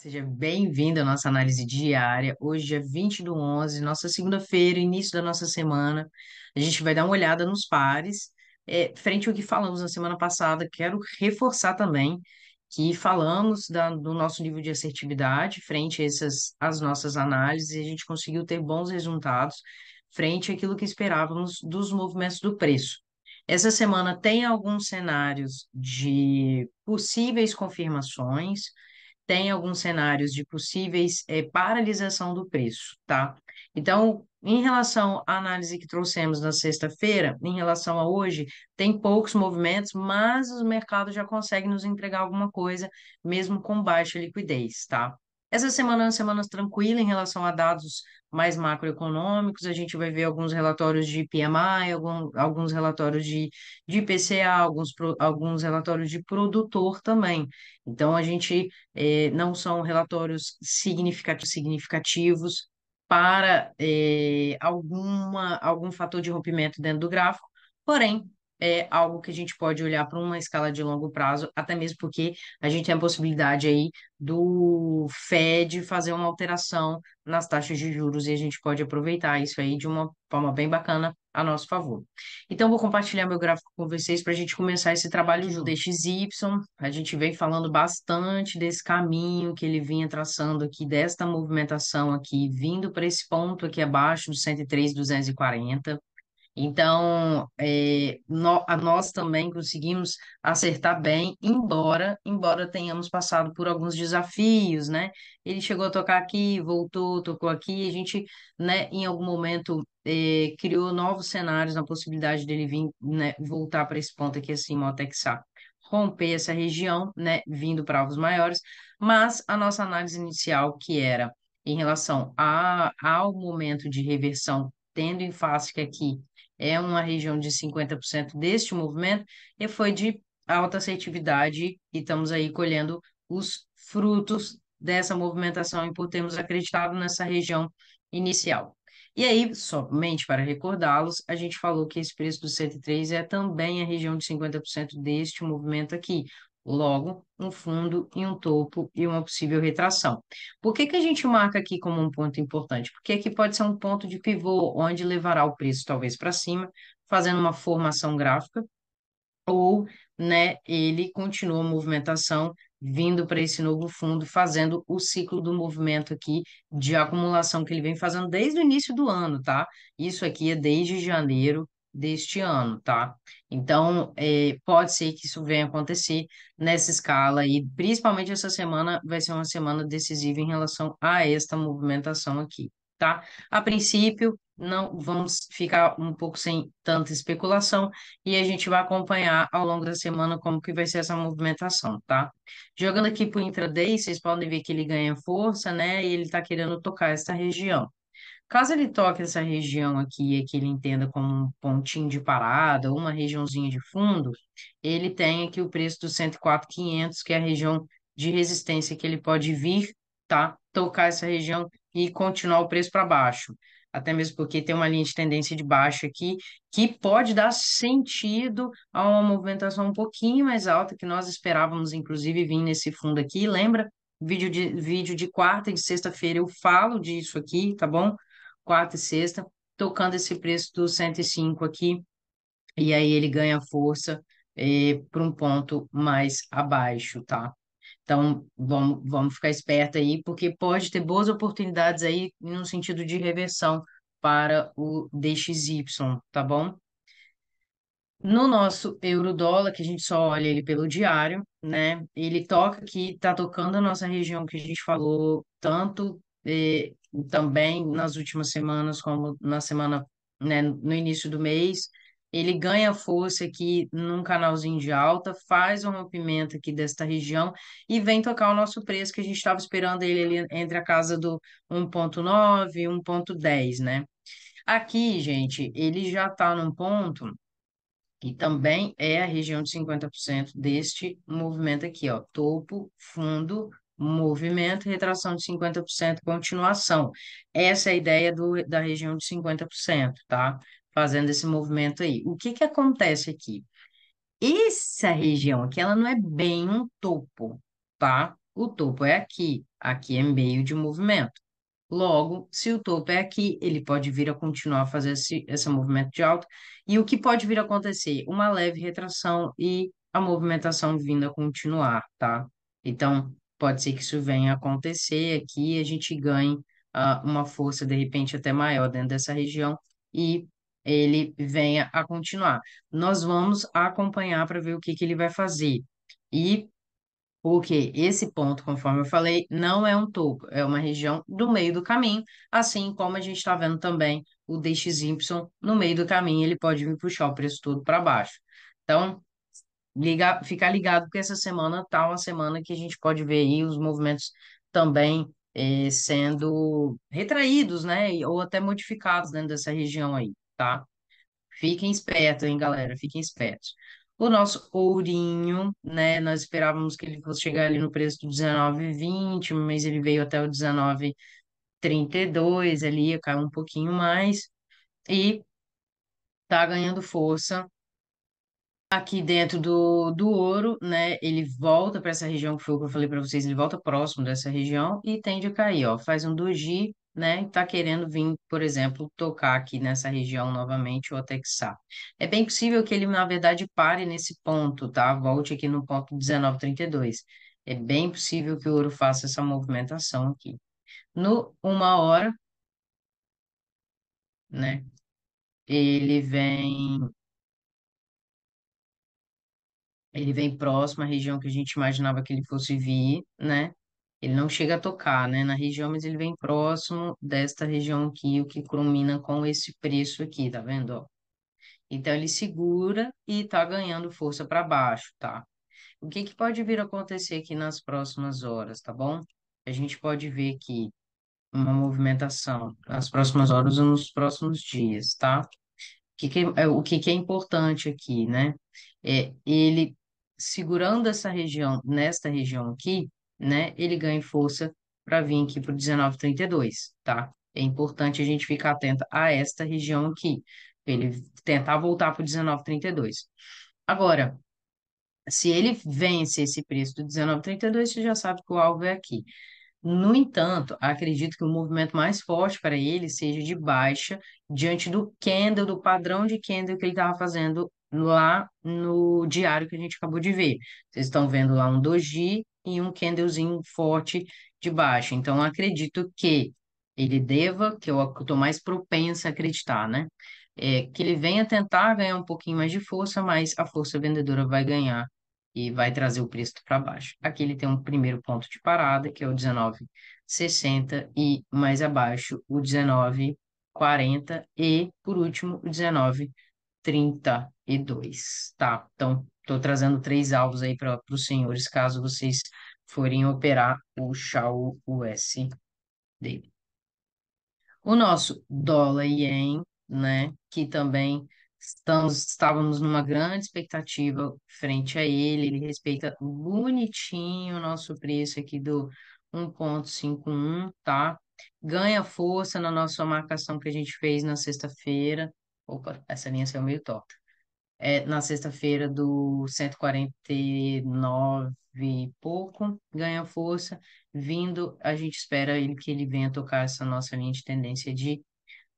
Seja bem-vindo à nossa análise diária. Hoje é 20 do 11, nossa segunda-feira, início da nossa semana. A gente vai dar uma olhada nos pares. É, frente ao que falamos na semana passada, quero reforçar também que falamos da, do nosso nível de assertividade frente a essas, as nossas análises e a gente conseguiu ter bons resultados frente àquilo que esperávamos dos movimentos do preço. Essa semana tem alguns cenários de possíveis confirmações, tem alguns cenários de possíveis é, paralisação do preço, tá? Então, em relação à análise que trouxemos na sexta-feira, em relação a hoje, tem poucos movimentos, mas os mercados já conseguem nos entregar alguma coisa, mesmo com baixa liquidez, tá? Essa semana é uma semana tranquila em relação a dados mais macroeconômicos, a gente vai ver alguns relatórios de PMI, algum, alguns relatórios de, de IPCA, alguns, alguns relatórios de produtor também. Então, a gente eh, não são relatórios significativos, para eh, alguma, algum fator de rompimento dentro do gráfico, porém, é algo que a gente pode olhar para uma escala de longo prazo, até mesmo porque a gente tem a possibilidade aí do Fed fazer uma alteração nas taxas de juros e a gente pode aproveitar isso aí de uma forma bem bacana a nosso favor. Então, vou compartilhar meu gráfico com vocês para a gente começar esse trabalho do DXY. A gente vem falando bastante desse caminho que ele vinha traçando aqui, desta movimentação aqui, vindo para esse ponto aqui abaixo dos 103,240. Então, é, eh, no, a nós também conseguimos acertar bem, embora embora tenhamos passado por alguns desafios, né? Ele chegou a tocar aqui, voltou, tocou aqui, a gente, né, em algum momento é, criou novos cenários na possibilidade dele vir, né, voltar para esse ponto aqui, assim, Motexá romper essa região, né, vindo para alvos maiores, mas a nossa análise inicial, que era em relação a, ao momento de reversão, tendo em face que aqui é uma região de 50% deste movimento e foi de alta assertividade e estamos aí colhendo os frutos dessa movimentação e por termos acreditado nessa região inicial. E aí, somente para recordá-los, a gente falou que esse preço do 103 é também a região de 50% deste movimento aqui, Logo, um fundo e um topo e uma possível retração. Por que, que a gente marca aqui como um ponto importante? Porque aqui pode ser um ponto de pivô, onde levará o preço talvez para cima, fazendo uma formação gráfica, ou né, ele continua a movimentação vindo para esse novo fundo, fazendo o ciclo do movimento aqui de acumulação que ele vem fazendo desde o início do ano, tá? Isso aqui é desde janeiro deste ano, tá? Então, é, pode ser que isso venha acontecer nessa escala e principalmente essa semana vai ser uma semana decisiva em relação a esta movimentação aqui, tá? A princípio, não vamos ficar um pouco sem tanta especulação e a gente vai acompanhar ao longo da semana como que vai ser essa movimentação, tá? Jogando aqui para o intraday, vocês podem ver que ele ganha força, né? E ele está querendo tocar essa região. Caso ele toque essa região aqui que ele entenda como um pontinho de parada ou uma regiãozinha de fundo, ele tem aqui o preço dos 104,500, que é a região de resistência que ele pode vir, tá? Tocar essa região e continuar o preço para baixo. Até mesmo porque tem uma linha de tendência de baixo aqui, que pode dar sentido a uma movimentação um pouquinho mais alta, que nós esperávamos, inclusive, vir nesse fundo aqui. Lembra? Vídeo de, vídeo de quarta e sexta-feira eu falo disso aqui, tá bom? quarta e sexta, tocando esse preço do 105 aqui, e aí ele ganha força eh, para um ponto mais abaixo, tá? Então, vamos, vamos ficar esperto aí, porque pode ter boas oportunidades aí no sentido de reversão para o DXY, tá bom? No nosso euro-dólar, que a gente só olha ele pelo diário, né? Ele toca aqui, tá tocando a nossa região que a gente falou, tanto eh, também nas últimas semanas, como na semana, né, no início do mês, ele ganha força aqui num canalzinho de alta, faz um rompimento aqui desta região e vem tocar o nosso preço, que a gente estava esperando ele entre a casa do 1,9 e 1,10, né? Aqui, gente, ele já está num ponto que também é a região de 50% deste movimento aqui, ó, topo, fundo, movimento, retração de 50%, continuação. Essa é a ideia do, da região de 50%, tá? Fazendo esse movimento aí. O que que acontece aqui? Essa região aqui, ela não é bem um topo, tá? O topo é aqui, aqui é meio de movimento. Logo, se o topo é aqui, ele pode vir a continuar a fazer esse, esse movimento de alta. E o que pode vir a acontecer? Uma leve retração e a movimentação vindo a continuar, tá? Então, pode ser que isso venha a acontecer aqui e a gente ganhe uh, uma força, de repente, até maior dentro dessa região e ele venha a continuar. Nós vamos acompanhar para ver o que, que ele vai fazer. E porque esse ponto, conforme eu falei, não é um topo, é uma região do meio do caminho, assim como a gente está vendo também o DXY no meio do caminho, ele pode vir puxar o preço todo para baixo. Então, ligar, ficar ligado, porque essa semana tá uma semana que a gente pode ver aí os movimentos também eh, sendo retraídos, né? Ou até modificados dentro dessa região aí, tá? Fiquem espertos, hein, galera? Fiquem espertos. O nosso ourinho, né? Nós esperávamos que ele fosse chegar ali no preço do 19,20, mas ele veio até o 19,32 ali, caiu um pouquinho mais. E tá ganhando força aqui dentro do, do ouro, né? Ele volta para essa região que foi o que eu falei para vocês, ele volta próximo dessa região e tende a cair, ó. Faz um doji, né? Está querendo vir, por exemplo, tocar aqui nessa região novamente ou até que saia. É bem possível que ele, na verdade, pare nesse ponto, tá? Volte aqui no ponto 1932. É bem possível que o ouro faça essa movimentação aqui. No uma hora, né? Ele vem ele vem próximo à região que a gente imaginava que ele fosse vir, né? Ele não chega a tocar, né, na região, mas ele vem próximo desta região aqui, o que culmina com esse preço aqui, tá vendo, ó? Então ele segura e tá ganhando força para baixo, tá? O que que pode vir a acontecer aqui nas próximas horas, tá bom? A gente pode ver aqui uma movimentação nas próximas horas ou nos próximos dias, tá? O que que é, o que que é importante aqui, né? É, ele segurando essa região, nesta região aqui, né, ele ganha força para vir aqui para o 1932, tá? É importante a gente ficar atento a esta região aqui, ele tentar voltar para o 1932. Agora, se ele vence esse preço do 1932, você já sabe que o alvo é aqui. No entanto, acredito que o movimento mais forte para ele seja de baixa, diante do candle, do padrão de candle que ele estava fazendo lá no diário que a gente acabou de ver. Vocês estão vendo lá um doji e um candlezinho forte de baixa. Então, acredito que ele deva, que eu estou mais propensa a acreditar, né? É, que ele venha tentar ganhar um pouquinho mais de força, mas a força vendedora vai ganhar e vai trazer o preço para baixo. Aqui ele tem um primeiro ponto de parada, que é o 19,60 e mais abaixo o 19,40 e por último o 19,32, tá? Então, estou trazendo três alvos aí para os senhores, caso vocês forem operar o US USD. O nosso dólar e em, né, que também Estamos, estávamos numa grande expectativa frente a ele. Ele respeita bonitinho o nosso preço aqui do 1.51, tá? Ganha força na nossa marcação que a gente fez na sexta-feira. Opa, essa linha saiu meio torta. É, na sexta-feira do 149 e pouco, ganha força. Vindo, a gente espera ele que ele venha tocar essa nossa linha de tendência de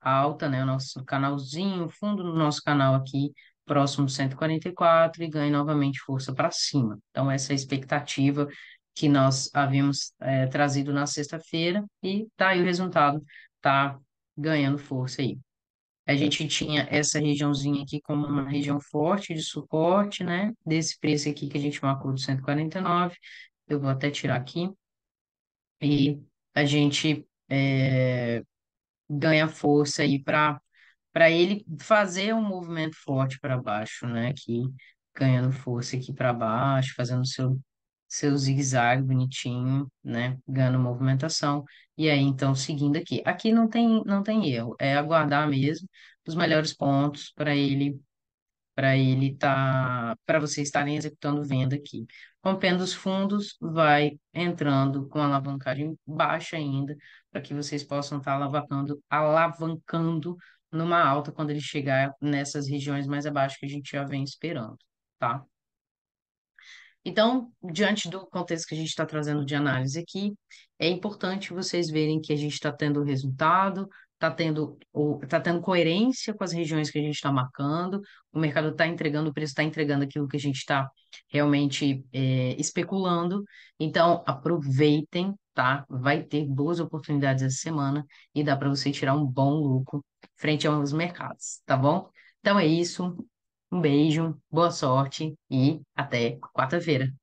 alta, né? O nosso canalzinho, fundo do nosso canal aqui, próximo 144 e ganhe novamente força para cima. Então, essa é a expectativa que nós havíamos é, trazido na sexta-feira e tá aí o resultado, tá ganhando força aí. A gente tinha essa regiãozinha aqui como uma região forte de suporte, né? Desse preço aqui que a gente marcou de 149, eu vou até tirar aqui. E a gente é, ganha força aí para para ele fazer um movimento forte para baixo, né? Aqui ganhando força aqui para baixo, fazendo seu seu zigue-zague bonitinho, né? Ganhando movimentação. E aí, então, seguindo aqui. Aqui não tem, não tem erro, é aguardar mesmo os melhores pontos para ele para ele tá, para vocês estarem executando venda aqui. Rompendo os fundos, vai entrando com a alavancagem baixa ainda, para que vocês possam estar tá alavancando, alavancando numa alta quando ele chegar nessas regiões mais abaixo que a gente já vem esperando, tá? Então, diante do contexto que a gente está trazendo de análise aqui, é importante vocês verem que a gente está tendo resultado, está tendo, tá tendo coerência com as regiões que a gente está marcando, o mercado está entregando, o preço está entregando aquilo que a gente está realmente é, especulando. Então, aproveitem, tá? Vai ter boas oportunidades essa semana e dá para você tirar um bom lucro frente aos mercados, tá bom? Então é isso. Um beijo, boa sorte e até quarta-feira.